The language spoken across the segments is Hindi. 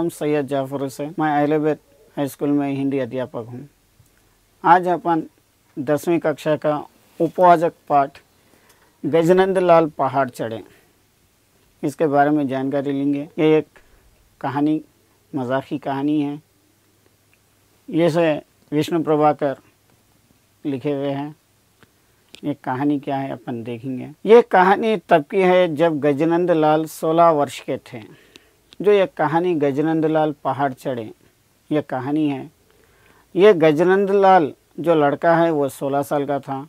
नाम सैयद जाफर हुसैन मैं एलेबेट हाई स्कूल में हिंदी अध्यापक हूँ आज अपन दसवीं कक्षा का उपवाचक पाठ गजनंद लाल पहाड़ चढ़े इसके बारे में जानकारी लेंगे ये एक कहानी मजाकी कहानी है ये से विष्णु प्रभाकर लिखे हुए हैं ये कहानी क्या है अपन देखेंगे ये कहानी तब की है जब गजनंद लाल सोलह वर्ष के थे जो ये कहानी गजनंद लाल पहाड़ चढ़े ये कहानी है ये गजनंद लाल जो लड़का है वो सोलह साल का था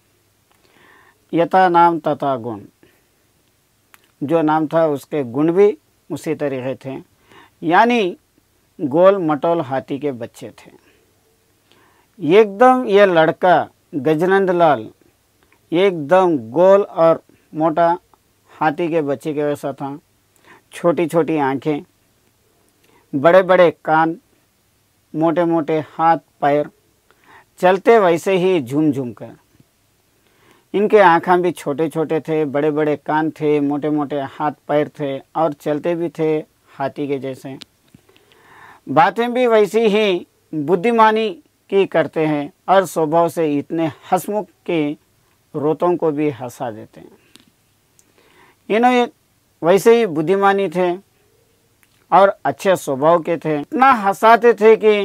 यथा नाम तथा गुण जो नाम था उसके गुण भी उसी तरीके थे यानी गोल मटोल हाथी के बच्चे थे एकदम ये लड़का गजनंद लाल एकदम गोल और मोटा हाथी के बच्चे के वैसा था छोटी छोटी आंखें बड़े बड़े कान मोटे मोटे हाथ पैर चलते वैसे ही झूम झूम कर इनके आँखा भी छोटे छोटे थे बड़े बड़े कान थे मोटे मोटे हाथ पैर थे और चलते भी थे हाथी के जैसे बातें भी वैसी ही बुद्धिमानी की करते हैं और स्वभाव से इतने हसमुख के रोतों को भी हंसा देते हैं इन्हें वैसे ही बुद्धिमानी थे और अच्छे स्वभाव के थे इतना हंसाते थे कि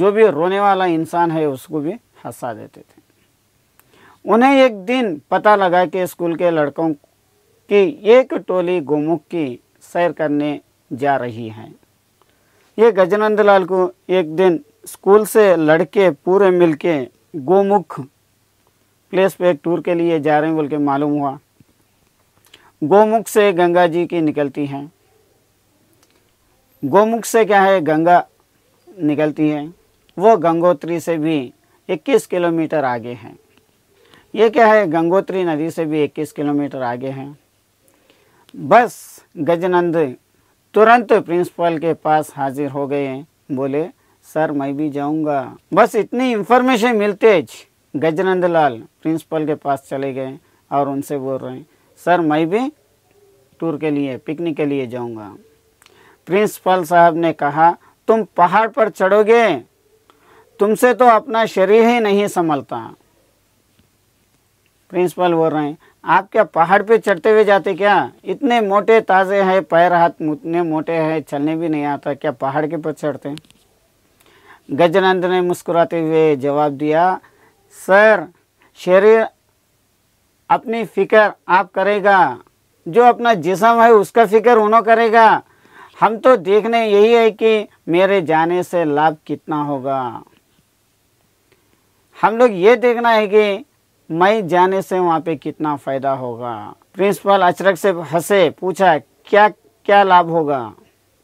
जो भी रोने वाला इंसान है उसको भी हंसा देते थे उन्हें एक दिन पता लगा कि स्कूल के लड़कों की एक टोली गोमुख की सैर करने जा रही है ये गजानंद लाल को एक दिन स्कूल से लड़के पूरे मिलके गोमुख प्लेस पे एक टूर के लिए जा रहे हैं बोल के मालूम हुआ गोमुख से गंगा जी की निकलती हैं गोमुख से क्या है गंगा निकलती है वो गंगोत्री से भी 21 किलोमीटर आगे है ये क्या है गंगोत्री नदी से भी 21 किलोमीटर आगे है बस गजनंद तुरंत प्रिंसिपल के पास हाजिर हो गए बोले सर मैं भी जाऊंगा बस इतनी इन्फॉर्मेशन मिलते गजनंद लाल प्रिंसिपल के पास चले गए और उनसे बोल रहे हैं सर मैं भी टूर के लिए पिकनिक के लिए जाऊंगा प्रिंसिपल साहब ने कहा तुम पहाड़ पर चढ़ोगे तुमसे तो अपना शरीर ही नहीं संभलता प्रिंसिपल बोल रहे हैं आप क्या पहाड़ पे चढ़ते हुए जाते क्या इतने मोटे ताज़े हैं पैर हाथ इतने मोटे हैं चलने भी नहीं आता क्या पहाड़ के पर चढ़ते गजनंद गजानंद ने मुस्कुराते हुए जवाब दिया सर शरीर अपनी फिक्र आप करेगा जो अपना जिसम है उसका फिक्र उन्होंने करेगा हम तो देखने यही है कि मेरे जाने से लाभ कितना होगा हम लोग ये देखना है कि मैं जाने से वहाँ पे कितना फ़ायदा होगा प्रिंसिपल अचरक से हंसे पूछा क्या क्या लाभ होगा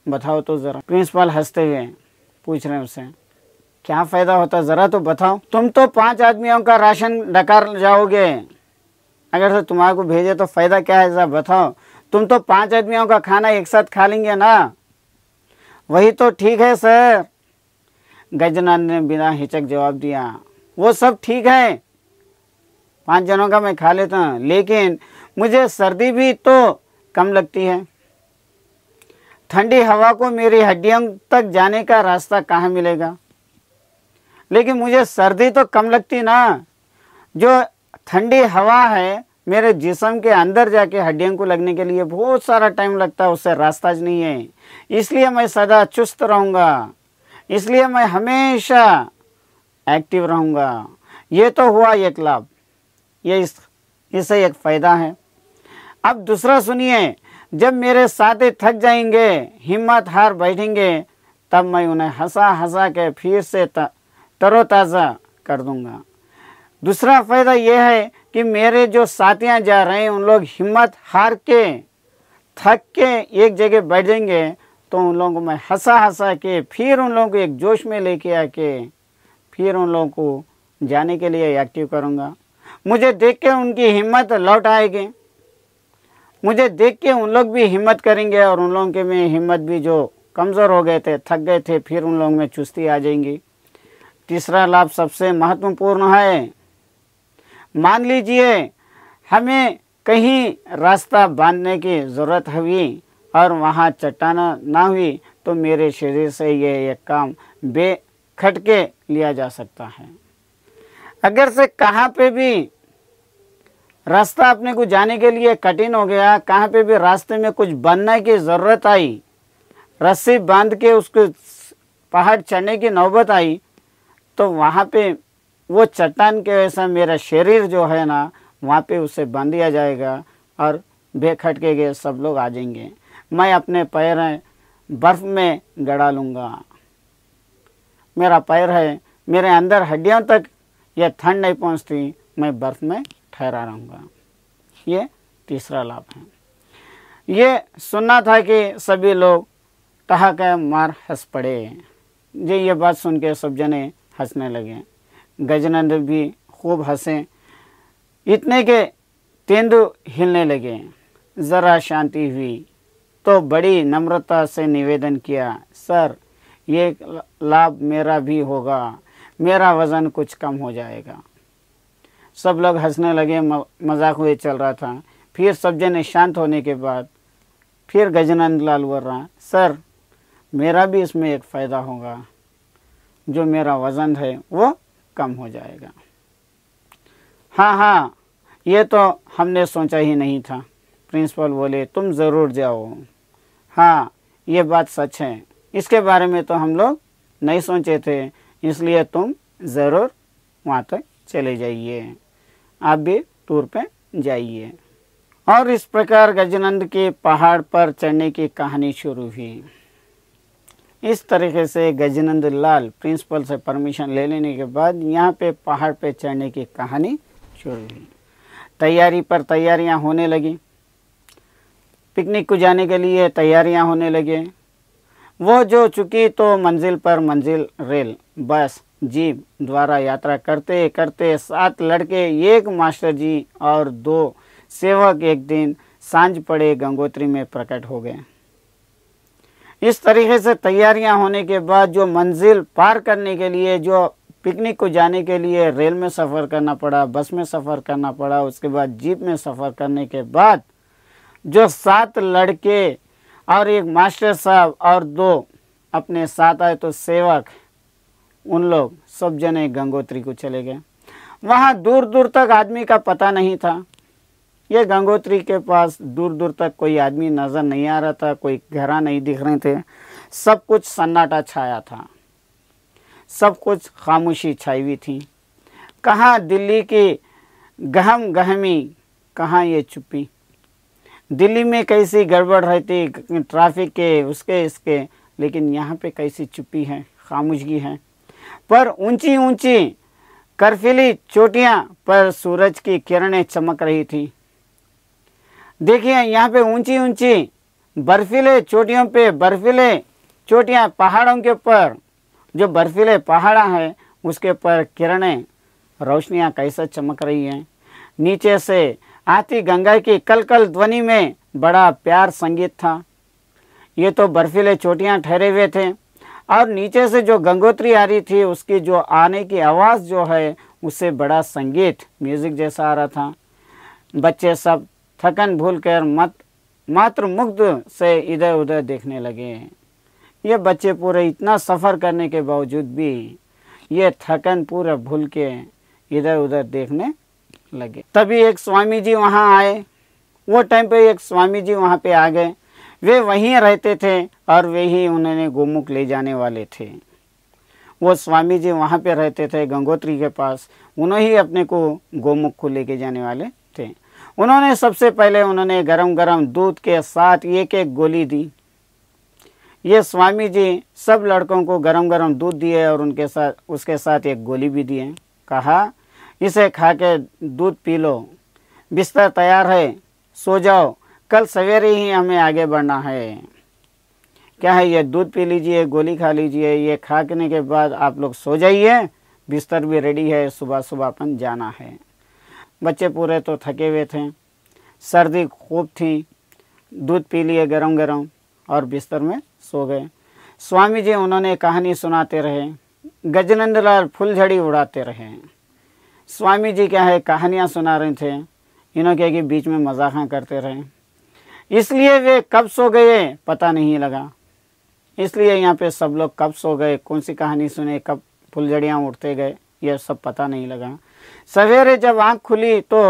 बताओ तो ज़रा प्रिंसिपल हंसते हुए पूछ रहे उसे क्या फ़ायदा होता ज़रा तो बताओ तुम तो पांच आदमियों का राशन डकार जाओगे अगर तो तुम्हारे को भेजे तो फ़ायदा क्या है ज़रा बताओ तुम तो पांच आदमियों का खाना एक साथ खा लेंगे ना वही तो ठीक है सर गजनान ने बिना हिचक जवाब दिया वो सब ठीक है पांच जनों का मैं खा लेता हूँ लेकिन मुझे सर्दी भी तो कम लगती है ठंडी हवा को मेरी हड्डियों तक जाने का रास्ता कहाँ मिलेगा लेकिन मुझे सर्दी तो कम लगती ना जो ठंडी हवा है मेरे जिसम के अंदर जाके हड्डियों को लगने के लिए बहुत सारा टाइम लगता है उससे रास्ता नहीं है इसलिए मैं सदा चुस्त रहूँगा इसलिए मैं हमेशा एक्टिव रहूँगा ये तो हुआ एक लाभ ये इस इससे एक फ़ायदा है अब दूसरा सुनिए जब मेरे साथे थक जाएंगे हिम्मत हार बैठेंगे तब मैं उन्हें हंसा हंसा के फिर से तरोताज़ा कर दूंगा दूसरा फ़ायदा यह है कि मेरे जो साथियाँ जा रहे हैं उन लोग हिम्मत हार के थक के एक जगह बैठ जाएंगे तो उन लोगों को मैं हंसा हंसा के फिर उन लोगों को एक जोश में लेके आके फिर उन लोगों को जाने के लिए एक्टिव करूँगा मुझे देख के उनकी हिम्मत लौट आएगी मुझे देख के उन लोग भी हिम्मत करेंगे और उन लोगों के में हिम्मत भी जो कमज़ोर हो गए थे थक गए थे फिर उन लोगों में चुस्ती आ जाएंगी तीसरा लाभ सबसे महत्वपूर्ण है मान लीजिए हमें कहीं रास्ता बांधने की ज़रूरत हुई और वहाँ चट्टान ना हुई तो मेरे शरीर से यह एक काम बेखटके लिया जा सकता है अगर से कहाँ पे भी रास्ता अपने को जाने के लिए कठिन हो गया कहाँ पे भी रास्ते में कुछ बनने की ज़रूरत आई रस्सी बांध के उसको पहाड़ चढ़ने की नौबत आई तो वहाँ पे वो चट्टान के वजह से मेरा शरीर जो है ना वहाँ पे उसे बांध दिया जाएगा और बेखटके गए सब लोग आ जाएंगे मैं अपने पैर बर्फ में गड़ा लूँगा मेरा पैर है मेरे अंदर हड्डियों तक यह ठंड नहीं पहुँचती मैं बर्फ में ठहरा रहूँगा ये तीसरा लाभ है ये सुनना था कि सभी लोग कह मार हंस पड़े जी ये बात सुन के सब जने हंसने लगे गजनंद भी खूब हंसे इतने के तेंदु हिलने लगे ज़रा शांति हुई तो बड़ी नम्रता से निवेदन किया सर ये लाभ मेरा भी होगा मेरा वज़न कुछ कम हो जाएगा सब लोग हंसने लगे मजाक हुए चल रहा था फिर सब जने शांत होने के बाद फिर गजनंद लाल बोल रहा सर मेरा भी इसमें एक फ़ायदा होगा जो मेरा वज़न है वो कम हो जाएगा हाँ हाँ ये तो हमने सोचा ही नहीं था प्रिंसिपल बोले तुम ज़रूर जाओ हाँ ये बात सच है इसके बारे में तो हम लोग नहीं सोचे थे इसलिए तुम ज़रूर वहाँ तक चले जाइए आप भी टूर पे जाइए और इस प्रकार गजनंद के पहाड़ पर चढ़ने की कहानी शुरू हुई इस तरीके से गजनंद लाल प्रिंसिपल से परमिशन ले लेने के बाद यहाँ पे पहाड़ पे चढ़ने की कहानी शुरू हुई तैयारी पर तैयारियाँ होने लगी पिकनिक को जाने के लिए तैयारियाँ होने लगे वो जो चुकी तो मंजिल पर मंजिल रेल बस जीप द्वारा यात्रा करते करते सात लड़के एक मास्टर जी और दो सेवक एक दिन सांझ पड़े गंगोत्री में प्रकट हो गए इस तरीके से तैयारियां होने के बाद जो मंजिल पार करने के लिए जो पिकनिक को जाने के लिए रेल में सफ़र करना पड़ा बस में सफ़र करना पड़ा उसके बाद जीप में सफ़र करने के बाद जो सात लड़के और एक मास्टर साहब और दो अपने साथ आए तो सेवक उन लोग सब जने गंगोत्री को चले गए वहाँ दूर दूर तक आदमी का पता नहीं था ये गंगोत्री के पास दूर दूर तक कोई आदमी नज़र नहीं आ रहा था कोई घरा नहीं दिख रहे थे सब कुछ सन्नाटा छाया था सब कुछ खामोशी छाई हुई थी कहाँ दिल्ली की गहम गहमी कहाँ ये छुपी दिल्ली में कैसी गड़बड़ रहती ट्रैफिक के उसके इसके लेकिन यहाँ पे कैसी चुप्पी है खामोशगी है पर ऊंची ऊंची करफिली चोटियाँ पर सूरज की किरणें चमक रही थी देखिए यहाँ पे ऊंची ऊंची बर्फीले चोटियों पे बर्फीले चोटियाँ पहाड़ों के ऊपर जो बर्फीले पहाड़ा है उसके ऊपर किरणें रोशनियाँ कैसे चमक रही हैं नीचे से आती गंगा की कल कल ध्वनि में बड़ा प्यार संगीत था ये तो बर्फीले चोटियाँ ठहरे हुए थे और नीचे से जो गंगोत्री आ रही थी उसकी जो आने की आवाज़ जो है उससे बड़ा संगीत म्यूज़िक जैसा आ रहा था बच्चे सब थकन भूलकर मत मात्र मुग्ध से इधर उधर देखने लगे ये बच्चे पूरे इतना सफ़र करने के बावजूद भी ये थकन पूरा भूल के इधर उधर देखने लगे तभी एक स्वामी जी वहाँ आए वो टाइम पे एक स्वामी जी वहाँ पे आ गए वे वहीं रहते थे और वे ही उन्होंने गोमुख ले जाने वाले थे वो स्वामी जी वहाँ पे रहते थे गंगोत्री के पास उन्होंने ही अपने को गोमुख को लेके जाने वाले थे उन्होंने सबसे पहले उन्होंने गरम गरम दूध के साथ एक एक गोली दी ये स्वामी जी सब लड़कों को गरम गरम दूध दिए और उनके साथ उसके साथ एक गोली भी दिए कहा इसे खा के दूध पी लो बिस्तर तैयार है सो जाओ कल सवेरे ही हमें आगे बढ़ना है क्या है ये दूध पी लीजिए गोली खा लीजिए ये खाने के बाद आप लोग सो जाइए बिस्तर भी रेडी है सुबह सुबह अपन जाना है बच्चे पूरे तो थके हुए थे सर्दी खूब थी दूध पी लिए गरम गरम और बिस्तर में सो गए स्वामी जी उन्होंने कहानी सुनाते रहे गजनंद लाल फुलझड़ी उड़ाते रहे स्वामी जी क्या है कहानियाँ सुना रहे थे इन्हों क्या कि बीच में मजाक करते रहे इसलिए वे कब सो गए पता नहीं लगा इसलिए यहाँ पे सब लोग कब सो गए कौन सी कहानी सुने कब फुलझड़ियाँ उड़ते गए यह सब पता नहीं लगा सवेरे जब आंख खुली तो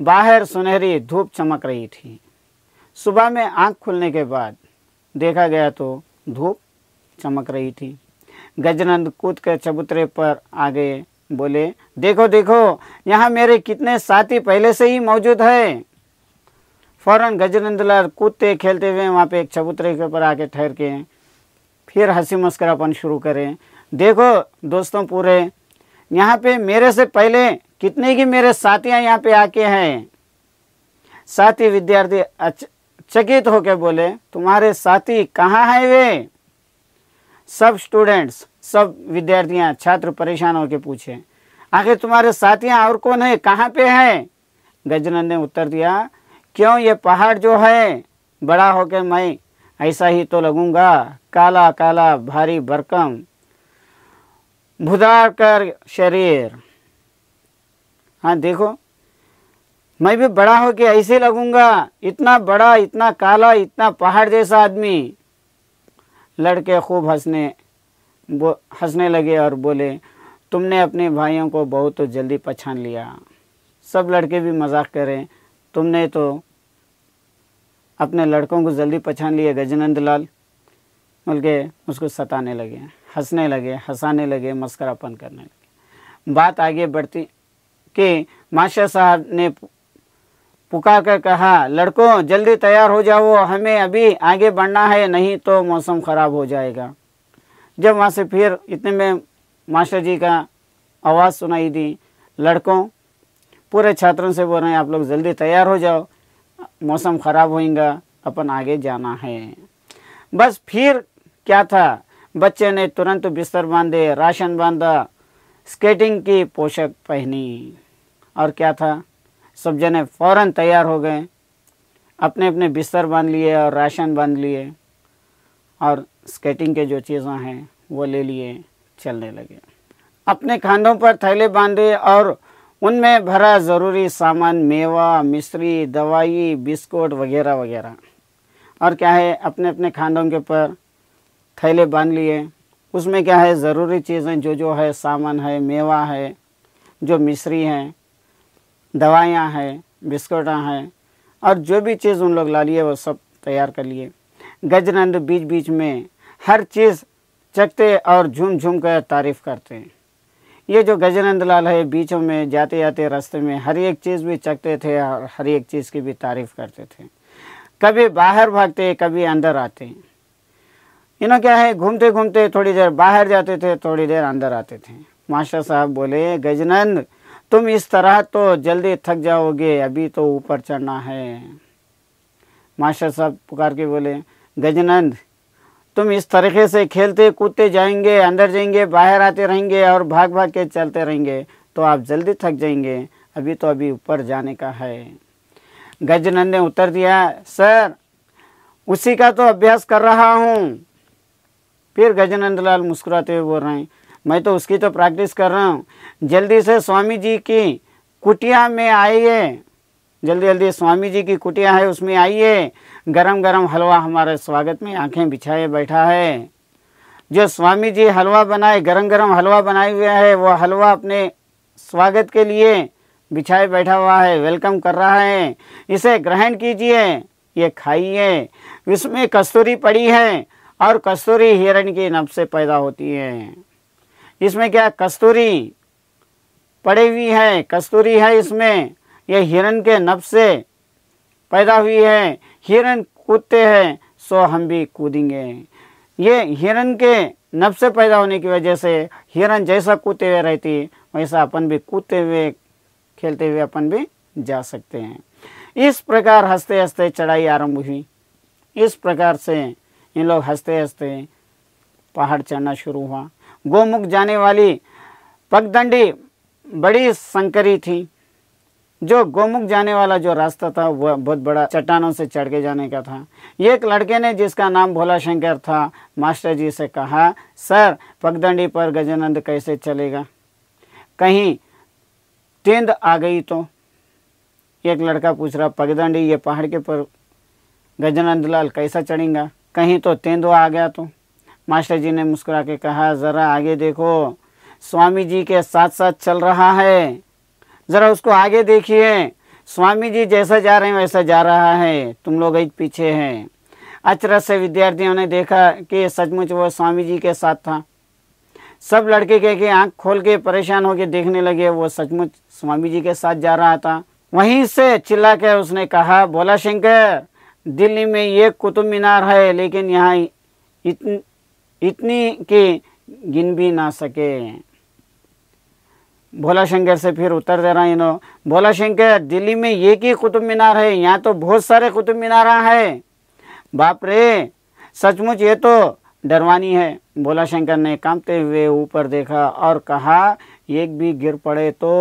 बाहर सुनहरी धूप चमक रही थी सुबह में आंख खुलने के बाद देखा गया तो धूप चमक रही थी गजनंद कूद कर चबूतरे पर आ गए बोले देखो देखो यहाँ मेरे कितने साथी पहले से ही मौजूद है फौरन गजनंदलाल कूदते खेलते हुए वहाँ पे एक चबूतरे के ऊपर आके ठहर के फिर हंसी मुस्करापन शुरू करें देखो दोस्तों पूरे यहाँ पे मेरे से पहले कितने की मेरे साथियाँ यहाँ पे आके हैं साथी विद्यार्थी चकित होकर बोले तुम्हारे साथी कहाँ हैं वे सब स्टूडेंट्स सब विद्यार्थियाँ छात्र परेशान होकर पूछे आखिर तुम्हारे साथियाँ और कौन है कहाँ पे है गजनन ने उत्तर दिया क्यों ये पहाड़ जो है बड़ा होकर मैं ऐसा ही तो लगूंगा काला काला भारी भरकम भुदाकर शरीर हाँ देखो मैं भी बड़ा हो के ऐसे लगूंगा इतना बड़ा इतना काला इतना पहाड़ जैसा आदमी लड़के खूब हंसने बो हंसने लगे और बोले तुमने अपने भाइयों को बहुत तो जल्दी पहचान लिया सब लड़के भी मजाक करें तुमने तो अपने लड़कों को जल्दी पहचान लिया गजनंद लाल बल्कि उसको सताने लगे हंसने लगे हंसाने लगे मस्करापन करने लगे बात आगे बढ़ती कि माशा साहब ने पुकार कर कहा लड़कों जल्दी तैयार हो जाओ हमें अभी आगे बढ़ना है नहीं तो मौसम ख़राब हो जाएगा जब वहाँ से फिर इतने में मास्टर जी का आवाज़ सुनाई दी लड़कों पूरे छात्रों से बोल रहे हैं आप लोग जल्दी तैयार हो जाओ मौसम ख़राब होएगा अपन आगे जाना है बस फिर क्या था बच्चे ने तुरंत बिस्तर बांधे राशन बांधा स्केटिंग की पोशाक पहनी और क्या था सब जने फौरन तैयार हो गए अपने अपने बिस्तर बांध लिए और राशन बांध लिए और स्केटिंग के जो चीज़ें हैं वो ले लिए चलने लगे अपने खानों पर थैले बांधे और उनमें भरा ज़रूरी सामान मेवा मिश्री दवाई बिस्कुट वगैरह वगैरह और क्या है अपने अपने खानों के ऊपर थैले बांध लिए उसमें क्या है ज़रूरी चीज़ें जो जो है सामान है मेवा है जो मिश्री है दवाइयाँ हैं बिस्कुटा हैं और जो भी चीज़ उन लोग ला लिए वो सब तैयार कर लिए गजनंद बीच बीच में हर चीज़ चखते और झूम झूम कर तारीफ़ करते हैं ये जो गजनंद लाल है बीचों में जाते जाते रास्ते में हर एक चीज़ भी चखते थे और हर एक चीज़ की भी तारीफ़ करते थे कभी बाहर भागते कभी अंदर आते इन्हों क्या है घूमते घूमते थोड़ी देर बाहर जाते थे थोड़ी देर अंदर आते थे मास्टर साहब बोले गजनंद तुम इस तरह तो जल्दी थक जाओगे अभी तो ऊपर चढ़ना है मास्टर साहब पुकार के बोले गजनंद तुम इस तरीके से खेलते कूदते जाएंगे अंदर जाएंगे बाहर आते रहेंगे और भाग भाग के चलते रहेंगे तो आप जल्दी थक जाएंगे अभी तो अभी ऊपर जाने का है गजनंद ने उत्तर दिया सर उसी का तो अभ्यास कर रहा हूँ फिर गजानंद लाल मुस्कुराते हुए बोल रहे हैं मैं तो उसकी तो प्रैक्टिस कर रहा हूँ जल्दी से स्वामी जी की कुटिया में आइए जल्दी जल्दी स्वामी जी की कुटिया है उसमें आइए गरम गरम हलवा हमारे स्वागत में आंखें बिछाए बैठा है जो स्वामी जी हलवा बनाए गरम गरम हलवा बनाए हुआ है वो हलवा अपने स्वागत के लिए बिछाए बैठा हुआ है वेलकम कर रहा है इसे ग्रहण कीजिए ये खाइए इसमें कस्तूरी पड़ी है और कस्तूरी हिरण की नब से पैदा होती है इसमें क्या कस्तूरी पड़ी हुई है कस्तूरी है इसमें यह हिरण के नब से पैदा हुई है हिरण कूदते हैं सो हम भी कूदेंगे ये हिरण के नब से पैदा होने की वजह से हिरण जैसा कूदते हुए रहती वैसा अपन भी कूदते हुए खेलते हुए अपन भी जा सकते हैं इस प्रकार हंसते हंसते चढ़ाई आरंभ हुई इस प्रकार से इन लोग हंसते हंसते पहाड़ चढ़ना शुरू हुआ गोमुख जाने वाली पगदंडी बड़ी संकरी थी जो गोमुख जाने वाला जो रास्ता था वह बहुत बड़ा चट्टानों से चढ़ के जाने का था एक लड़के ने जिसका नाम भोला शंकर था मास्टर जी से कहा सर पगदंडी पर गजानंद कैसे चलेगा कहीं तेंद आ गई तो एक लड़का पूछ रहा पगदंडी ये पहाड़ के पर गजानंद लाल कैसा चढ़ेगा कहीं तो तेंदुआ आ गया तो मास्टर जी ने मुस्कुरा के कहा ज़रा आगे देखो स्वामी जी के साथ साथ चल रहा है ज़रा उसको आगे देखिए स्वामी जी जैसा जा रहे हैं वैसा जा रहा है तुम लोग एक पीछे हैं अचरज से विद्यार्थियों ने देखा कि सचमुच वो स्वामी जी के साथ था सब लड़के कह के आँख खोल के परेशान होकर देखने लगे वो सचमुच स्वामी जी के साथ जा रहा था वहीं से चिल्ला के उसने कहा बोला शंकर दिल्ली में एक कुतुब मीनार है लेकिन यहाँ इतन, इतनी की गिन भी ना सके भोला शंकर से फिर उत्तर दे रहा है इन्हों भोला शंकर दिल्ली में एक ही कुतुब मीनार है यहाँ तो बहुत सारे कुतुब मीनार है बाप रे सचमुच ये तो डरवानी है भोला शंकर ने कांपते हुए ऊपर देखा और कहा एक भी गिर पड़े तो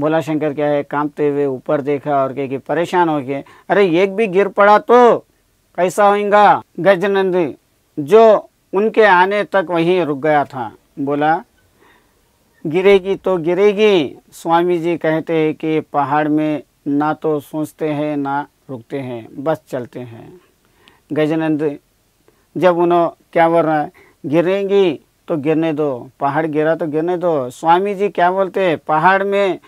भोला शंकर क्या है कांपते हुए ऊपर देखा और कह के परेशान हो गए अरे एक भी गिर पड़ा तो कैसा होगा गजनंद जो उनके आने तक वहीं रुक गया था बोला गिरेगी तो गिरेगी स्वामी जी कहते हैं कि पहाड़ में ना तो सोचते हैं ना रुकते हैं बस चलते हैं गजनंद जब उन्हों क्या बोल रहा है गिरेंगी तो गिरने दो पहाड़ गिरा तो गिरने दो स्वामी जी क्या बोलते हैं पहाड़ में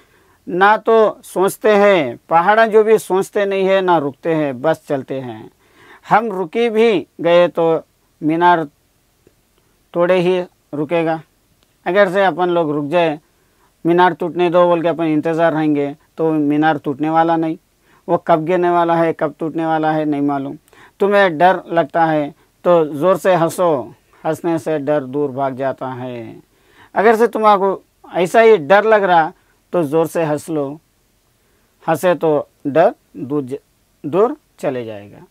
ना तो सोचते हैं पहाड़ा जो भी सोचते नहीं है ना रुकते हैं बस चलते हैं हम रुके भी गए तो मीनार थोड़े ही रुकेगा अगर से अपन लोग रुक जाए मीनार टूटने दो बोल के अपन इंतज़ार रहेंगे तो मीनार टूटने वाला नहीं वो कब गिरने वाला है कब टूटने वाला है नहीं मालूम तुम्हें डर लगता है तो ज़ोर से हंसो हंसने से डर दूर भाग जाता है अगर से तुम्हारा ऐसा ही डर लग रहा तो ज़ोर से हंस लो हंसे तो डर दूर दूर चले जाएगा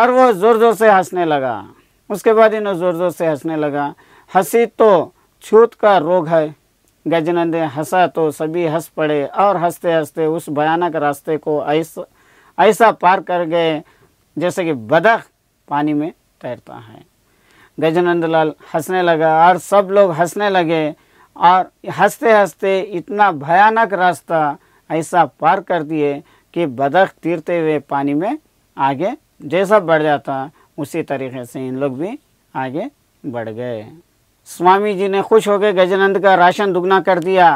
और वह ज़ोर ज़ोर से हंसने लगा उसके बाद इन्हें ज़ोर ज़ोर से हंसने लगा हंसी तो छूत का रोग है गजनंद हंसा तो सभी हंस पड़े और हंसते हंसते उस भयानक रास्ते को ऐसा ऐसा पार कर गए जैसे कि बदख पानी में तैरता है गजनंद लाल हंसने लगा और सब लोग हंसने लगे और हंसते हंसते इतना भयानक रास्ता ऐसा पार कर दिए कि बदख तीरते हुए पानी में आगे जैसा बढ़ जाता उसी तरीके से इन लोग भी आगे बढ़ गए स्वामी जी ने खुश हो गए गजानंद का राशन दुगना कर दिया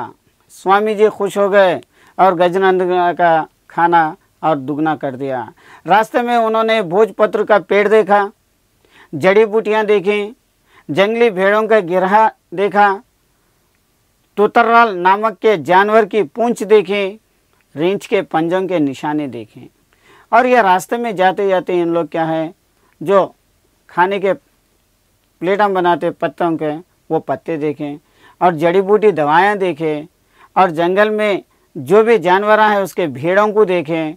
स्वामी जी खुश हो गए और गजानंद का खाना और दुगना कर दिया रास्ते में उन्होंने भोजपत्र का पेड़ देखा जड़ी बूटियाँ देखी जंगली भेड़ों का गिरहा देखा तोतरलाल नामक के जानवर की पूंछ देखें रेंच के पंजों के निशाने देखें और यह रास्ते में जाते जाते इन लोग क्या है जो खाने के प्लेटम बनाते पत्तों के वो पत्ते देखें और जड़ी बूटी दवाएं देखें और जंगल में जो भी जानवर हैं उसके भेड़ों को देखें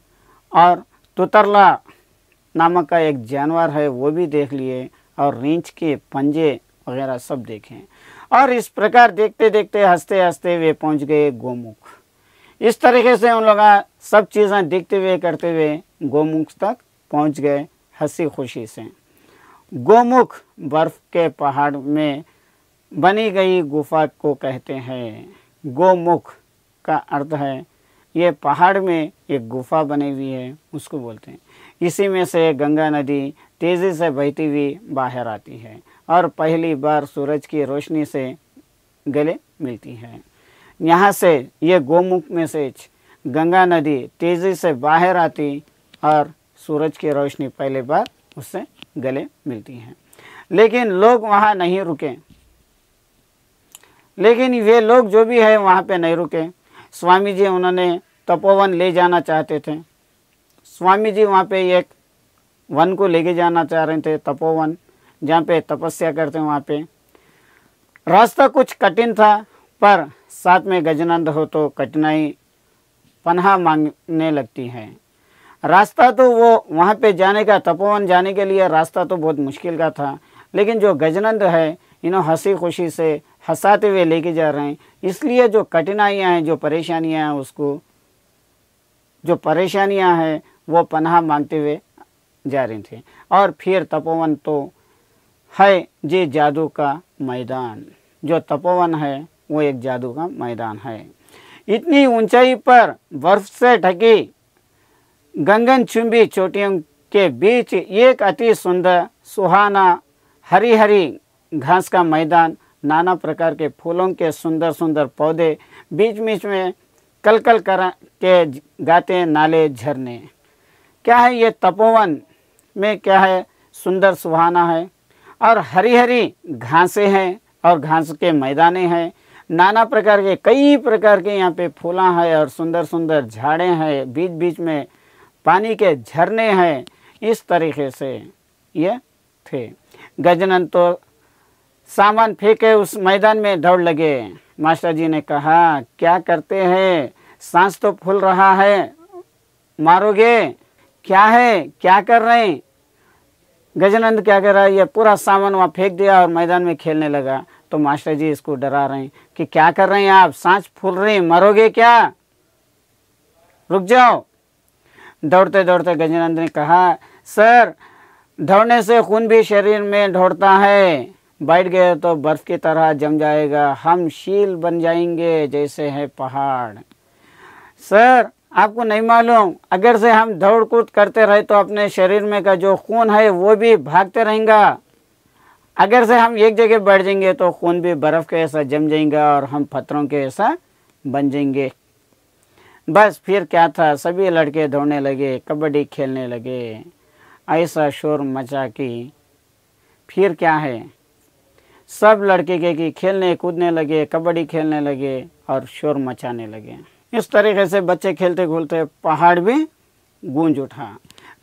और तुतरला नामक का एक जानवर है वो भी देख लिए और रींछ के पंजे वगैरह सब देखें और इस प्रकार देखते देखते हंसते हंसते वे पहुंच गए गोमुख इस तरीके से उन लोग सब चीज़ें देखते हुए करते हुए गोमुख तक पहुंच गए हंसी खुशी से गोमुख बर्फ के पहाड़ में बनी गई गुफा को कहते हैं गोमुख का अर्थ है ये पहाड़ में एक गुफा बनी हुई है उसको बोलते हैं इसी में से गंगा नदी तेज़ी से बहती हुई बाहर आती है और पहली बार सूरज की रोशनी से गले मिलती है यहाँ से ये गोमुख में से गंगा नदी तेज़ी से बाहर आती और सूरज की रोशनी पहली बार उससे गले मिलती है लेकिन लोग वहाँ नहीं रुके लेकिन वे लोग जो भी है वहाँ पे नहीं रुके स्वामी जी उन्होंने तपोवन ले जाना चाहते थे स्वामी जी वहाँ पे एक वन को लेके जाना चाह रहे थे तपोवन जहाँ पे तपस्या करते हैं वहाँ पे रास्ता कुछ कठिन था पर साथ में गजनंद हो तो कठिनाई पन्हा मांगने लगती है रास्ता तो वो वहाँ पे जाने का तपोवन जाने के लिए रास्ता तो बहुत मुश्किल का था लेकिन जो गजनंद है इन्हों हंसी खुशी से हंसाते हुए लेके जा रहे हैं इसलिए जो कठिनाइयाँ हैं जो परेशानियाँ हैं उसको जो परेशानियाँ हैं वो पन्हा मांगते हुए जा रहे थे और फिर तपोवन तो है ये जादू का मैदान जो तपोवन है वो एक जादू का मैदान है इतनी ऊंचाई पर बर्फ से ढकी गंगन चुंबी चोटियों के बीच एक अति सुंदर सुहाना हरी हरी घास का मैदान नाना प्रकार के फूलों के सुंदर सुंदर पौधे बीच बीच में कल कल कर के गाते नाले झरने क्या है ये तपोवन में क्या है सुंदर सुहाना है और हरी हरी घासें हैं और घास के मैदाने हैं नाना प्रकार के कई प्रकार के यहाँ पे फूला है और सुंदर सुंदर झाड़े हैं बीच बीच में पानी के झरने हैं इस तरीके से ये थे गजनन तो सामान फेंके उस मैदान में दौड़ लगे मास्टर जी ने कहा क्या करते हैं सांस तो फूल रहा है मारोगे क्या है क्या कर रहे हैं गजानंद क्या कर रहा है ये पूरा सामान वहाँ फेंक दिया और मैदान में खेलने लगा तो मास्टर जी इसको डरा रहे हैं कि क्या कर रहे हैं आप सांस फूल रहे हैं मरोगे क्या रुक जाओ दौड़ते दौड़ते गजानंद ने कहा सर दौड़ने से खून भी शरीर में दौड़ता है बैठ गए तो बर्फ की तरह जम जाएगा हम शील बन जाएंगे जैसे है पहाड़ सर आपको नहीं मालूम अगर से हम दौड़ कूद करते रहे तो अपने शरीर में का जो खून है वो भी भागते रहेगा अगर से हम एक जगह बैठ जाएंगे तो खून भी बर्फ़ के ऐसा जम जाएगा और हम पत्थरों के ऐसा बन जाएंगे बस फिर क्या था सभी लड़के दौड़ने लगे कबड्डी खेलने लगे ऐसा शोर मचा कि फिर क्या है सब लड़के के कि खेलने कूदने लगे कबड्डी खेलने लगे और शोर मचाने लगे इस तरीके से बच्चे खेलते घूलते पहाड़ भी गूंज उठा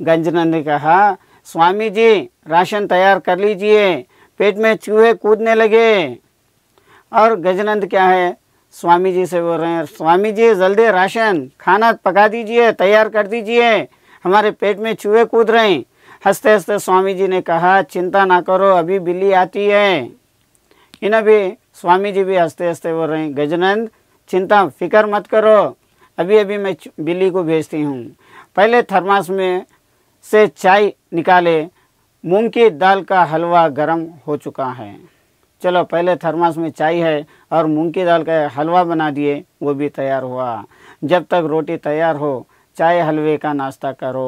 गंजनंद ने कहा स्वामी जी राशन तैयार कर लीजिए पेट में चूहे कूदने लगे और गजनंद क्या है स्वामी जी से बोल रहे हैं स्वामी जी जल्दी राशन खाना पका दीजिए तैयार कर दीजिए हमारे पेट में चूहे कूद रहे हैं हंसते हंसते स्वामी जी ने कहा चिंता ना करो अभी बिल्ली आती है इन्हें भी स्वामी जी भी हंसते हंसते बोल रहे हैं गजनंद चिंता फिक्र मत करो अभी अभी मैं बिल्ली को भेजती हूँ पहले थर्मास में से चाय निकाले मूंग की दाल का हलवा गर्म हो चुका है चलो पहले थर्मास में चाय है और मूंग की दाल का हलवा बना दिए वो भी तैयार हुआ जब तक रोटी तैयार हो चाय हलवे का नाश्ता करो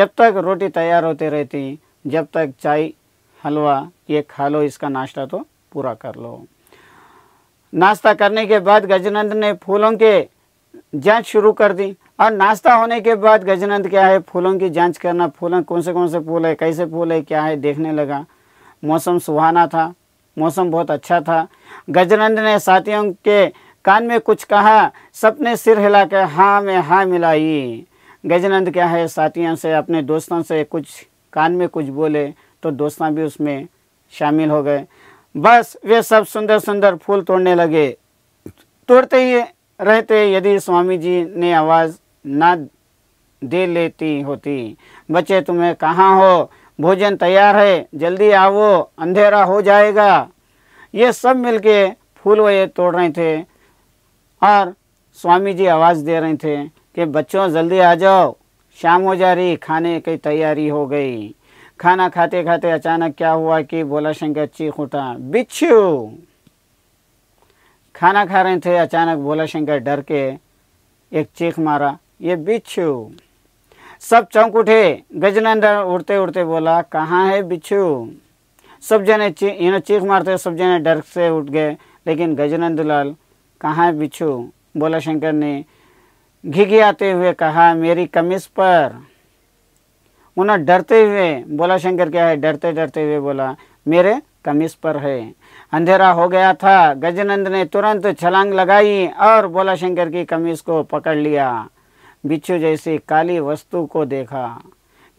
जब तक रोटी तैयार होते रहती जब तक चाय हलवा ये खा लो इसका नाश्ता तो पूरा कर लो नाश्ता करने के बाद गजनंद ने फूलों के जांच शुरू कर दी और नाश्ता होने के बाद गजनंद क्या है फूलों की जांच करना फूलों कौन से कौन से फूल है कैसे फूल है क्या है देखने लगा मौसम सुहाना था मौसम बहुत अच्छा था गजनंद ने साथियों के कान में कुछ कहा सपने सिर हिलाकर हाँ में हाँ मिलाई गजनंद क्या है साथियों से अपने दोस्तों से कुछ कान में कुछ बोले तो दोस्त भी उसमें शामिल हो गए बस वे सब सुंदर सुंदर फूल तोड़ने लगे तोड़ते ही रहते यदि स्वामी जी ने आवाज़ ना दे लेती होती बच्चे तुम्हें कहाँ हो भोजन तैयार है जल्दी आओ अंधेरा हो जाएगा ये सब मिलके फूल वे तोड़ रहे थे और स्वामी जी आवाज़ दे रहे थे कि बच्चों जल्दी आ जाओ शाम हो जा रही खाने की तैयारी हो गई खाना खाते खाते अचानक क्या हुआ कि बोला शंकर चीख उठा बिच्छू खाना खा रहे थे अचानक भोला शंकर डर के एक चीख मारा ये बिच्छू सब चौंक उठे गजनंदन उड़ते उड़ते बोला कहाँ है बिच्छू सब जने चीख इन्हें चीख मारते सब जने डर से उठ गए लेकिन गजनंद लाल कहाँ है बिच्छू बोला शंकर ने घिघियाते हुए कहा मेरी कमीज पर उन्हें डरते हुए बोला शंकर क्या है डरते डरते हुए बोला मेरे कमीज पर है अंधेरा हो गया था गजनंद ने तुरंत छलांग लगाई और बोला शंकर की कमीज को पकड़ लिया बिच्छू जैसी काली वस्तु को देखा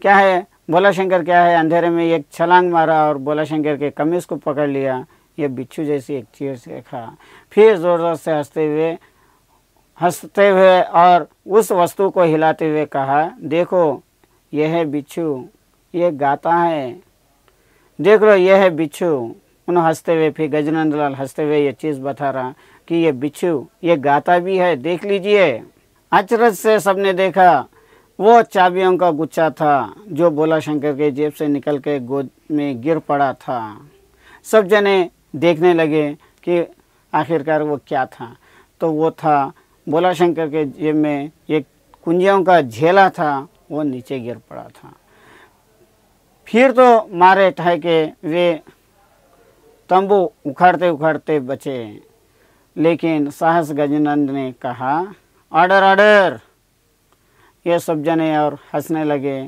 क्या है बोला शंकर क्या है अंधेरे में एक छलांग मारा और बोला शंकर के कमीज को पकड़ लिया ये बिच्छू जैसी एक चीज देखा फिर जोर जोर से हंसते हुए हंसते हुए और उस वस्तु को हिलाते हुए कहा देखो यह है बिच्छू ये गाता है देख लो यह है बिच्छू उन्होंने हंसते हुए फिर गजनंद लाल हंसते हुए ये चीज़ बता रहा कि ये बिच्छू ये गाता भी है देख लीजिए अचरज से सबने देखा वो चाबियों का गुच्छा था जो बोला शंकर के जेब से निकल के गोद में गिर पड़ा था सब जने देखने लगे कि आखिरकार वो क्या था तो वो था बोला शंकर के जेब में एक कुंजियों का झेला था वो नीचे गिर पड़ा था फिर तो मारे थे के वे तंबू उखाड़ते उखाड़ते बचे लेकिन साहस गजनंद ने कहा ऑर्डर ऑर्डर ये सब जने और हंसने लगे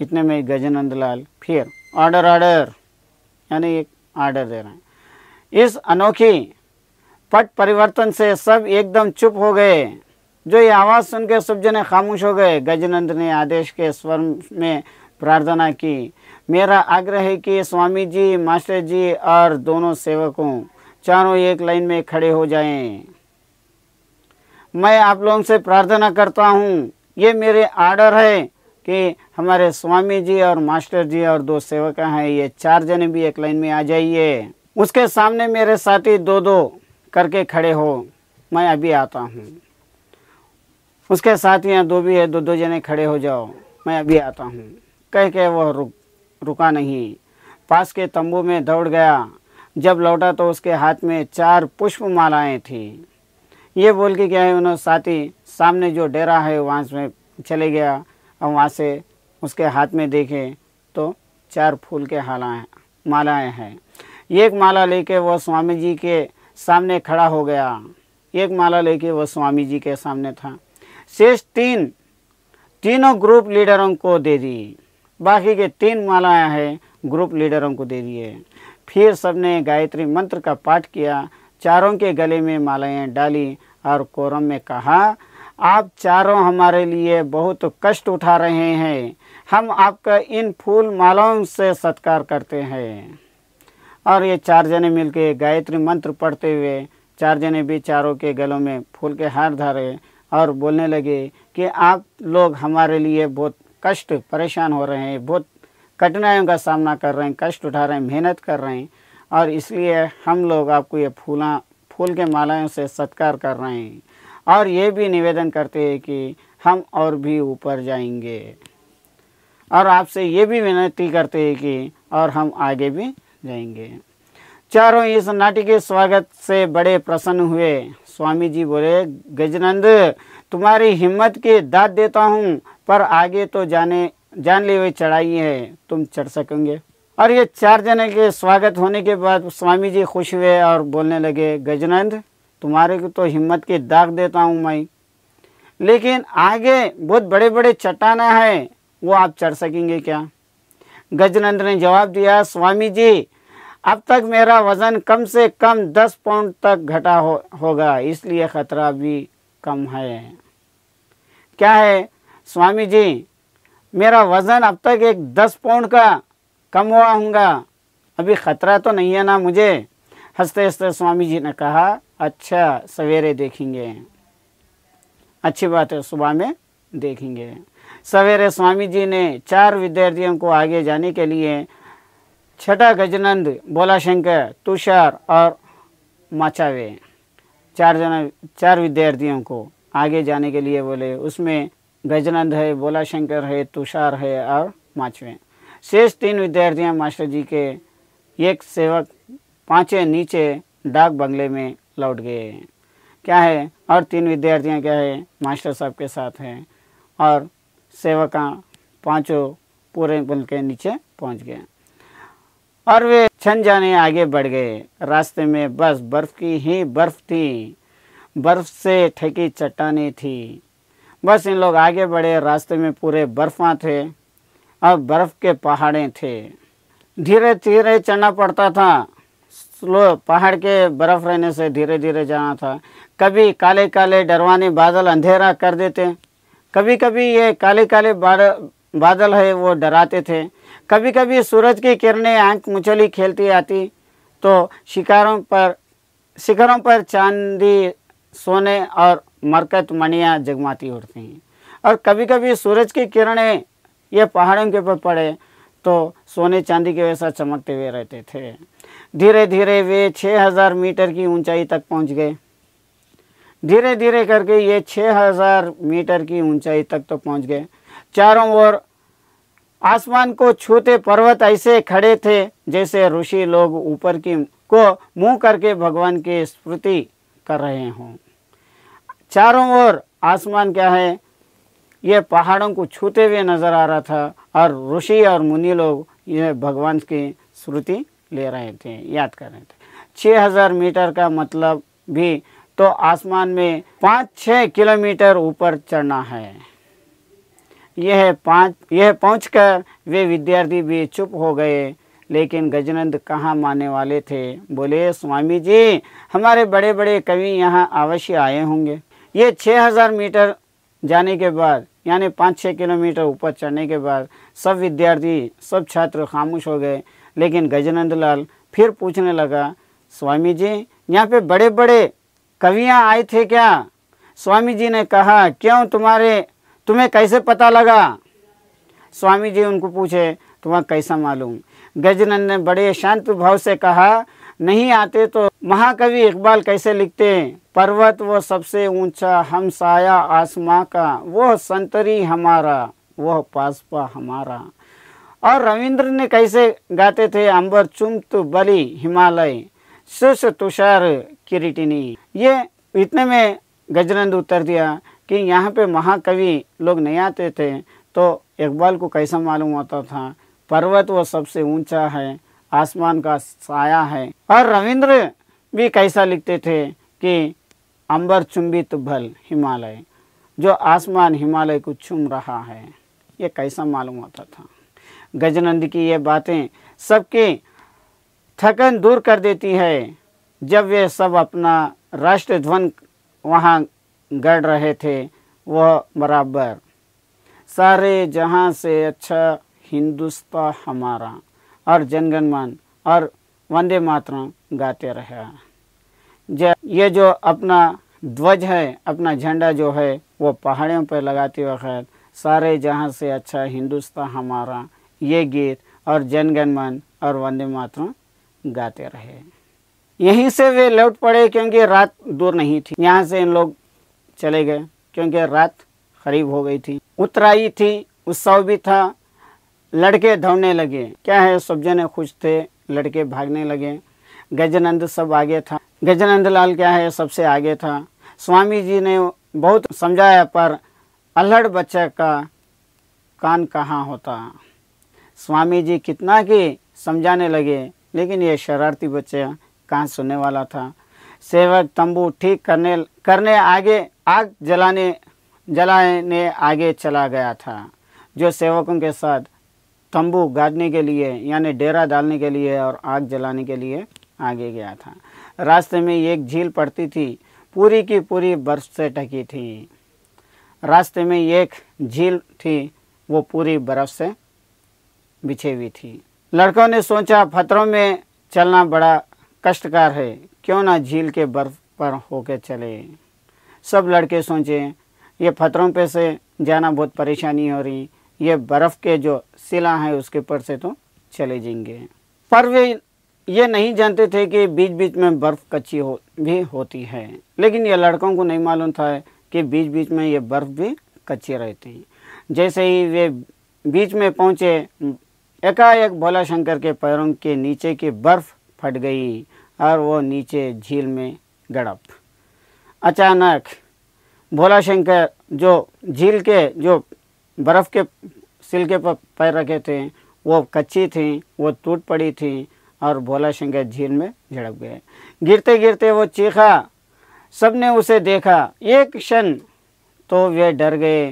इतने में गजनंद लाल फिर ऑर्डर ऑर्डर यानी एक ऑर्डर दे रहे हैं इस अनोखी पट परिवर्तन से सब एकदम चुप हो गए जो ये आवाज़ सुनकर जने खामोश हो गए गजनंद ने आदेश के स्वर में प्रार्थना की मेरा आग्रह है कि स्वामी जी मास्टर जी और दोनों सेवकों चारों एक लाइन में खड़े हो जाएं। मैं आप लोगों से प्रार्थना करता हूँ ये मेरे आर्डर है कि हमारे स्वामी जी और मास्टर जी और दो सेवक हैं ये चार जने भी एक लाइन में आ जाइए उसके सामने मेरे साथी दो दो करके खड़े हो मैं अभी आता हूँ उसके साथ यहाँ दो भी है दो दो जने खड़े हो जाओ मैं अभी आता हूँ कह के वह रुक रुका नहीं पास के तंबू में दौड़ गया जब लौटा तो उसके हाथ में चार पुष्प मालाएँ थीं ये बोल के क्या है उन्होंने साथी सामने जो डेरा है वहाँ से चले गया और वहाँ से उसके हाथ में देखे तो चार फूल के हालाएँ मालाएँ हैं एक माला लेके वह स्वामी जी के सामने खड़ा हो गया एक माला लेके वह स्वामी जी के सामने था शेष तीन तीनों ग्रुप लीडरों को दे दी बाकी के तीन मालाएं हैं ग्रुप लीडरों को दे दिए फिर सबने गायत्री मंत्र का पाठ किया चारों के गले में मालाएं डाली और कोरम में कहा आप चारों हमारे लिए बहुत कष्ट उठा रहे हैं हम आपका इन फूल मालाओं से सत्कार करते हैं और ये चार जने मिलके गायत्री मंत्र पढ़ते हुए चार जने भी चारों के गलों में फूल के हार धारे और बोलने लगे कि आप लोग हमारे लिए बहुत कष्ट परेशान हो रहे हैं बहुत कठिनाइयों का सामना कर रहे हैं कष्ट उठा रहे हैं मेहनत कर रहे हैं और इसलिए हम लोग आपको ये फूला फूल के मालाओं से सत्कार कर रहे हैं और ये भी निवेदन करते हैं कि हम और भी ऊपर जाएंगे और आपसे ये भी विनती करते हैं कि और हम आगे भी जाएंगे चारों इस नाट्य के स्वागत से बड़े प्रसन्न हुए स्वामी जी बोले गजनंद तुम्हारी हिम्मत के दाद देता हूँ पर आगे तो जाने जान ले हुई चढ़ाई है तुम चढ़ सकेंगे और ये चार जने के स्वागत होने के बाद स्वामी जी खुश हुए और बोलने लगे गजनंद तुम्हारे को तो हिम्मत के दाग देता हूँ मैं लेकिन आगे बहुत बड़े बड़े चट्टाना है वो आप चढ़ सकेंगे क्या गजनंद ने जवाब दिया स्वामी जी अब तक मेरा वज़न कम से कम 10 पाउंड तक घटा हो होगा इसलिए ख़तरा भी कम है क्या है स्वामी जी मेरा वज़न अब तक एक 10 पाउंड का कम हुआ होगा अभी ख़तरा तो नहीं है ना मुझे हंसते हंसते स्वामी जी ने कहा अच्छा सवेरे देखेंगे अच्छी बात है सुबह में देखेंगे सवेरे स्वामी जी ने चार विद्यार्थियों को आगे जाने के लिए छठा गजनंद भोलाशंकर तुषार और माचावे चार जना चार विद्यार्थियों को आगे जाने के लिए बोले उसमें गजनंद है भोलाशंकर है तुषार है और माचवे शेष तीन विद्यार्थियां मास्टर जी के एक सेवक पांचे नीचे डाक बंगले में लौट गए क्या है और तीन विद्यार्थियां क्या है मास्टर साहब के साथ हैं और सेवका पांचों पूरे बल के नीचे पहुंच गए और वे छन जाने आगे बढ़ गए रास्ते में बस बर्फ की ही बर्फ थी बर्फ से ठकी चट्टानी थी बस इन लोग आगे बढ़े रास्ते में पूरे बर्फा थे और बर्फ के पहाड़े थे धीरे धीरे चढ़ना पड़ता था स्लो पहाड़ के बर्फ रहने से धीरे धीरे जाना था कभी काले काले डरवाने बादल अंधेरा कर देते कभी कभी ये काले काले बादल है वो डराते थे कभी कभी सूरज की किरणें आंख मुचली खेलती आती तो शिकारों पर शिखरों पर चांदी सोने और मरकत मणियाँ जगमाती उठती हैं और कभी कभी सूरज की किरणें ये पहाड़ों के ऊपर पड़े तो सोने चांदी के वैसा चमकते हुए रहते थे धीरे धीरे वे 6000 मीटर की ऊंचाई तक पहुंच गए धीरे धीरे करके ये 6000 मीटर की ऊंचाई तक तो पहुंच गए चारों ओर आसमान को छूते पर्वत ऐसे खड़े थे जैसे ऋषि लोग ऊपर की को मुंह करके भगवान की स्मृति कर रहे हों चारों ओर आसमान क्या है ये पहाड़ों को छूते हुए नजर आ रहा था और ऋषि और मुनि लोग ये भगवान की स्मृति ले रहे थे याद कर रहे थे 6000 मीटर का मतलब भी तो आसमान में पाँच छः किलोमीटर ऊपर चढ़ना है यह पाँच यह पहुंचकर वे विद्यार्थी भी चुप हो गए लेकिन गजनंद कहाँ मानने वाले थे बोले स्वामी जी हमारे बड़े बड़े कवि यहाँ अवश्य आए होंगे ये हजार मीटर जाने के बाद यानी पाँच छः किलोमीटर ऊपर चढ़ने के बाद सब विद्यार्थी सब छात्र खामोश हो गए लेकिन गजनंद लाल फिर पूछने लगा स्वामी जी यहाँ पे बड़े बड़े कवियाँ आए थे क्या स्वामी जी ने कहा क्यों तुम्हारे तुम्हें कैसे पता लगा स्वामी जी उनको पूछे तुम्हें कैसा मालूम गजनन ने बड़े शांत भाव से कहा नहीं आते तो महाकवि इकबाल कैसे लिखते पर्वत वो सबसे ऊंचा हम साया आसमां का वो संतरी हमारा वह पासपा हमारा और रविंद्र ने कैसे गाते थे अंबर चुम तु बली हिमालय सुस तुषार किरिटिनी ये इतने में गजनंद उत्तर दिया कि यहाँ पे महाकवि लोग नहीं आते थे तो इकबाल को कैसा मालूम होता था पर्वत वो सबसे ऊंचा है आसमान का साया है और रविंद्र भी कैसा लिखते थे कि अंबर चुंबित भल हिमालय जो आसमान हिमालय को चुम रहा है ये कैसा मालूम होता था गजनंद की ये बातें सबके थकन दूर कर देती है जब वे सब अपना राष्ट्र ध्वन वहाँ गढ़ रहे थे वह बराबर सारे जहां से अच्छा हिंदुस्तान हमारा और जनगणमन और वंदे मातरम गाते रहे ये जो अपना ध्वज है अपना झंडा जो है वो पहाड़ियों पर लगाते वक्त सारे जहां से अच्छा हिंदुस्तान हमारा ये गीत और जनगणमन और वंदे मातरम गाते रहे यहीं से वे लौट पड़े क्योंकि रात दूर नहीं थी यहाँ से इन लोग चले गए क्योंकि रात करीब हो गई थी उतराई थी उत्सव भी था लड़के दौड़ने लगे क्या है सब जने खुश थे लड़के भागने लगे गजनंद सब आगे था गजनंद लाल क्या है सबसे आगे था स्वामी जी ने बहुत समझाया पर अल्हड़ बच्चे का कान कहाँ होता स्वामी जी कितना के समझाने लगे लेकिन ये शरारती बच्चे कहाँ सुनने वाला था सेवक तंबू ठीक करने करने आगे आग जलाने जलाने आगे चला गया था जो सेवकों के साथ तंबू गाड़ने के लिए यानी डेरा डालने के लिए और आग जलाने के लिए आगे गया था रास्ते में एक झील पड़ती थी पूरी की पूरी बर्फ से ढकी थी रास्ते में एक झील थी वो पूरी बर्फ से बिछी हुई थी लड़कों ने सोचा पत्थरों में चलना बड़ा कष्टकार है क्यों ना झील के बर्फ पर होके चले सब लड़के सोचे ये पत्थरों पे से जाना बहुत परेशानी हो रही ये बर्फ़ के जो सिला है उसके ऊपर से तो चले जाएंगे पर वे ये नहीं जानते थे कि बीच बीच में बर्फ़ कच्ची हो भी होती है लेकिन ये लड़कों को नहीं मालूम था कि बीच बीच में ये बर्फ़ भी कच्ची रहती जैसे ही वे बीच में पहुँचे एकाएक भोला शंकर के पैरों के नीचे की बर्फ़ फट गई और वो नीचे झील में गड़प अचानक भोला शंकर जो झील के जो बर्फ़ के सिलके पर पैर रखे थे वो कच्ची थी वो टूट पड़ी थी और भोला शंकर झील में झड़प गए गिरते गिरते वो चीखा सबने उसे देखा एक क्षण तो वे डर गए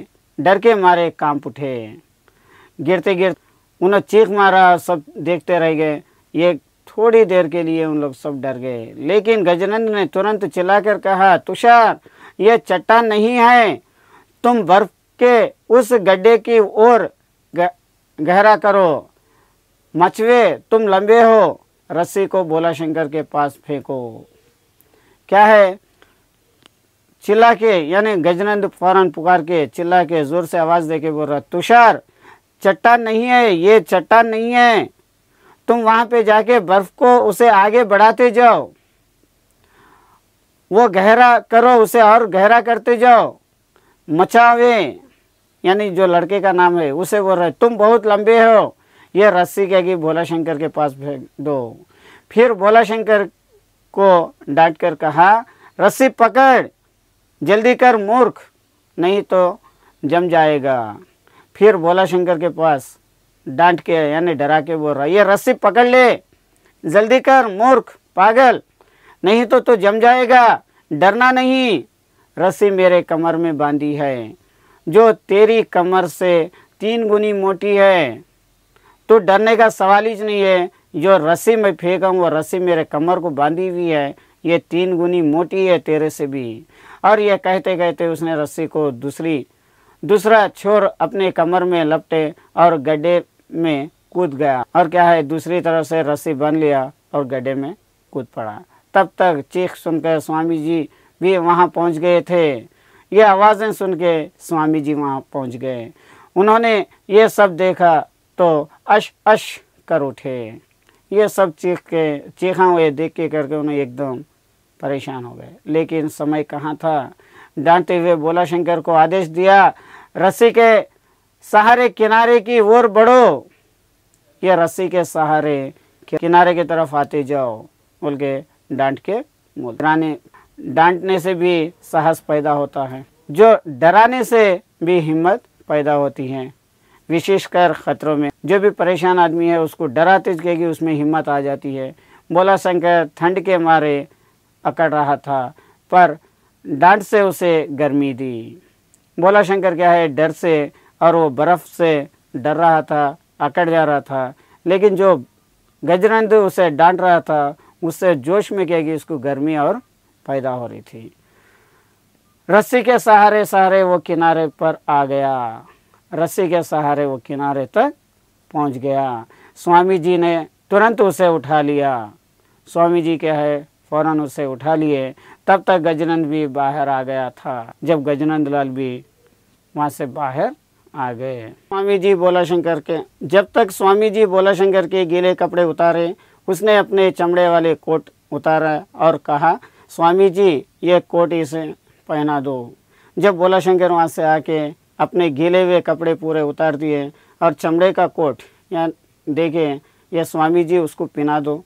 डर के मारे कांप उठे गिरते गिरते उन्हें चीख मारा सब देखते रह गए एक थोड़ी देर के लिए उन लोग सब डर गए लेकिन गजनंद ने तुरंत चिल्लाकर कहा तुषार यह चट्टान नहीं है तुम बर्फ के उस गड्ढे की ओर गहरा करो मचवे तुम लंबे हो रस्सी को भोला शंकर के पास फेंको क्या है चिल्ला के यानी गजनंद फौरन पुकार के चिल्ला के जोर से आवाज़ दे के बोल रहा तुषार चट्टान नहीं है ये चट्टान नहीं है तुम वहाँ पे जाके बर्फ़ को उसे आगे बढ़ाते जाओ वो गहरा करो उसे और गहरा करते जाओ मचावे यानी जो लड़के का नाम है उसे बोल रहे तुम बहुत लंबे हो ये रस्सी कह कि भोला शंकर के पास फेंक दो फिर भोला शंकर को डांट कर कहा रस्सी पकड़ जल्दी कर मूर्ख नहीं तो जम जाएगा फिर भोला शंकर के पास डांट के यानी डरा के बोल रहा ये रस्सी पकड़ ले जल्दी कर मूर्ख पागल नहीं तो तू तो जम जाएगा डरना नहीं रस्सी मेरे कमर में बांधी है जो तेरी कमर से तीन गुनी मोटी है तो डरने का सवाल ही नहीं है जो रस्सी में फेंका हूँ वो रस्सी मेरे कमर को बांधी हुई है ये तीन गुनी मोटी है तेरे से भी और यह कहते कहते उसने रस्सी को दूसरी दूसरा छोर अपने कमर में लपटे और गड्ढे में कूद गया और क्या है दूसरी तरफ से रस्सी बन लिया और गड्ढे में कूद पड़ा तब तक चीख सुनकर स्वामी जी भी वहाँ पहुँच गए थे ये आवाज़ें सुन के स्वामी जी वहाँ पहुँच गए उन्होंने ये सब देखा तो अश अश कर उठे ये सब चीख के चीखा हुए देख के करके उन्हें एकदम परेशान हो गए लेकिन समय कहाँ था डांटते हुए बोला शंकर को आदेश दिया रस्सी के सहारे किनारे की ओर बढ़ो ये रस्सी के सहारे किनारे की तरफ आते जाओ बोल के डांट के बोल डराने डांटने से भी साहस पैदा होता है जो डराने से भी हिम्मत पैदा होती है विशेषकर ख़तरों में जो भी परेशान आदमी है उसको डराते कि उसमें हिम्मत आ जाती है बोला शंकर ठंड के मारे अकड़ रहा था पर डांट से उसे गर्मी दी बोला शंकर क्या है डर से और वो बर्फ़ से डर रहा था अकड़ जा रहा था लेकिन जो गजरंद उसे डांट रहा था उससे जोश में क्या कि उसको गर्मी और पैदा हो रही थी रस्सी के सहारे सहारे वो किनारे पर आ गया रस्सी के सहारे वो किनारे तक पहुंच गया स्वामी जी ने तुरंत उसे उठा लिया स्वामी जी क्या है फौरन उसे उठा लिए तब तक गजनंद भी बाहर आ गया था जब गजनंद लाल भी वहाँ से बाहर आ गए स्वामी जी बोला शंकर के जब तक स्वामी जी बोला शंकर के गीले कपड़े उतारे उसने अपने चमड़े वाले कोट उतारा और कहा स्वामी जी ये कोट इसे पहना दो जब बोला शंकर वहाँ से आके अपने गीले हुए कपड़े पूरे उतार दिए और चमड़े का कोट या देखे या स्वामी जी उसको पहना दो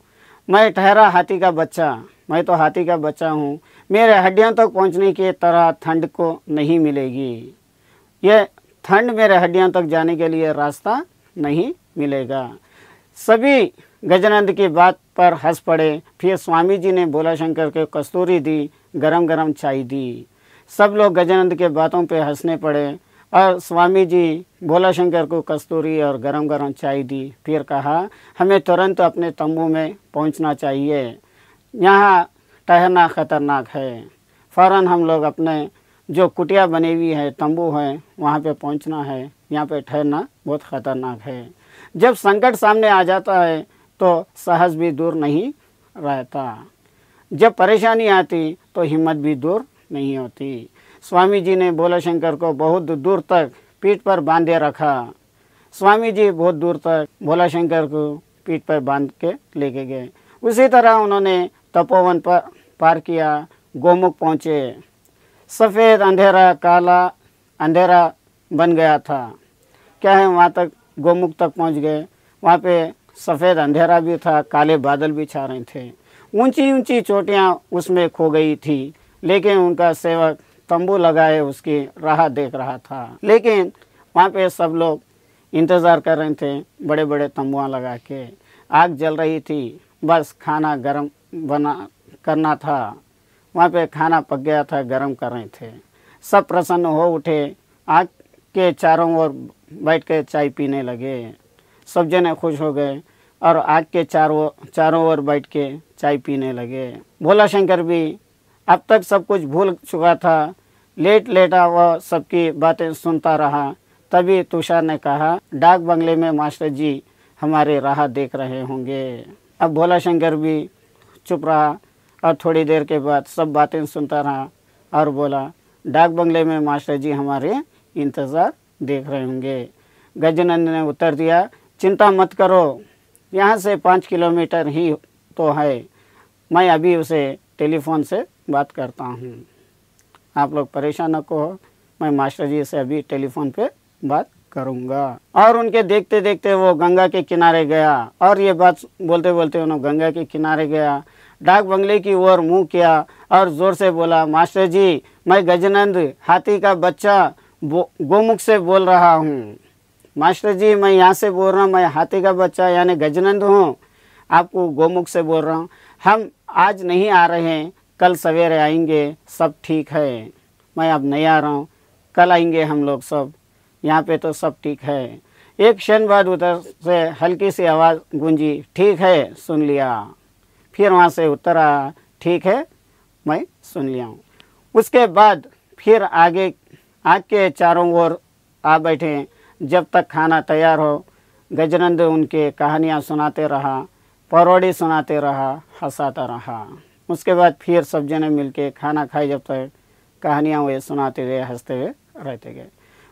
मैं ठहरा हाथी का बच्चा मैं तो हाथी का बच्चा हूँ मेरे हड्डियों तक तो पहुँचने की तरह ठंड को नहीं मिलेगी यह ठंड में हड्डियों तक जाने के लिए रास्ता नहीं मिलेगा सभी गजानंद की बात पर हंस पड़े फिर स्वामी जी ने भोला शंकर को कस्तूरी दी गरम गरम चाय दी सब लोग गजानंद के बातों पे हंसने पड़े और स्वामी जी भोला शंकर को कस्तूरी और गरम गरम चाय दी फिर कहा हमें तुरंत अपने तंबू में पहुंचना चाहिए यहाँ ठहरना खतरनाक है फ़ौर हम लोग अपने जो कुटिया बनी हुई है तंबू है वहाँ पे पहुँचना है यहाँ पे ठहरना बहुत ख़तरनाक है जब संकट सामने आ जाता है तो साहस भी दूर नहीं रहता जब परेशानी आती तो हिम्मत भी दूर नहीं होती स्वामी जी ने भोला शंकर को बहुत दूर तक पीठ पर बांधे रखा स्वामी जी बहुत दूर तक भोला शंकर को पीठ पर बांध के लेके गए उसी तरह उन्होंने तपोवन पर पार किया गोमुख पहुँचे सफ़ेद अंधेरा काला अंधेरा बन गया था क्या है वहाँ तक गोमुख तक पहुँच गए वहाँ पे सफ़ेद अंधेरा भी था काले बादल भी छा रहे थे ऊंची ऊंची चोटियाँ उसमें खो गई थी लेकिन उनका सेवक तंबू लगाए उसकी राह देख रहा था लेकिन वहाँ पे सब लोग इंतज़ार कर रहे थे बड़े बड़े तंबुआ लगा के आग जल रही थी बस खाना गर्म बना करना था वहाँ पे खाना पक गया था गर्म कर रहे थे सब प्रसन्न हो उठे आग के चारों ओर बैठ के चाय पीने लगे सब जने खुश हो गए और आग के चारों चारों ओर बैठ के चाय पीने लगे भोला शंकर भी अब तक सब कुछ भूल चुका था लेट लेटा वह सबकी बातें सुनता रहा तभी तुषार ने कहा डाक बंगले में मास्टर जी हमारे राह देख रहे होंगे अब भोला शंकर भी चुप रहा और थोड़ी देर के बाद सब बातें सुनता रहा और बोला डाक बंगले में मास्टर जी हमारे इंतज़ार देख रहे होंगे गजनंद ने उत्तर दिया चिंता मत करो यहाँ से पाँच किलोमीटर ही तो है मैं अभी उसे टेलीफोन से बात करता हूँ आप लोग परेशान को हो मैं मास्टर जी से अभी टेलीफोन पे बात करूँगा और उनके देखते देखते वो गंगा के किनारे गया और ये बात बोलते बोलते उन्होंने गंगा के किनारे गया डाक बंगले की ओर मुंह किया और ज़ोर से बोला मास्टर जी मैं गजनंद हाथी का बच्चा गोमुख से बोल रहा हूँ मास्टर जी मैं यहाँ से बोल रहा हूँ मैं हाथी का बच्चा यानी गजनंद हूँ आपको गोमुख से बोल रहा हूँ हम आज नहीं आ रहे हैं कल सवेरे आएंगे सब ठीक है मैं अब नहीं आ रहा हूँ कल आएंगे हम लोग सब यहाँ पे तो सब ठीक है एक क्षण बाद उधर से हल्की सी आवाज़ गूंजी ठीक है सुन लिया फिर वहाँ से उत्तर आया ठीक है मैं सुन लिया हूँ उसके बाद फिर आगे आग के चारों ओर आ बैठे जब तक खाना तैयार हो गजनंद उनके कहानियाँ सुनाते रहा परोड़ी सुनाते रहा हंसाता रहा उसके बाद फिर सब जने मिलके खाना खाए जब तक कहानियाँ वे सुनाते हुए हंसते हुए रहते गए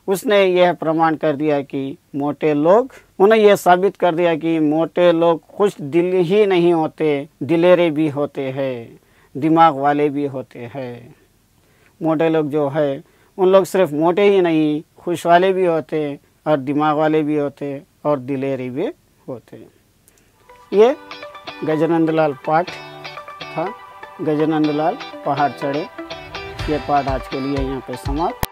उसने यह प्रमाण कर दिया कि मोटे लोग उन्हें यह साबित कर दिया कि मोटे लोग खुश दिल ही नहीं होते दिलेरे भी होते हैं दिमाग वाले भी होते हैं मोटे लोग जो है उन लोग सिर्फ मोटे ही नहीं खुश वाले भी होते और दिमाग वाले भी होते और दिलेरे भी होते ये गजानंद लाल पाठ था गजानंद लाल पहाड़ चढ़े ये पाठ आज के लिए यहाँ पे समाप्त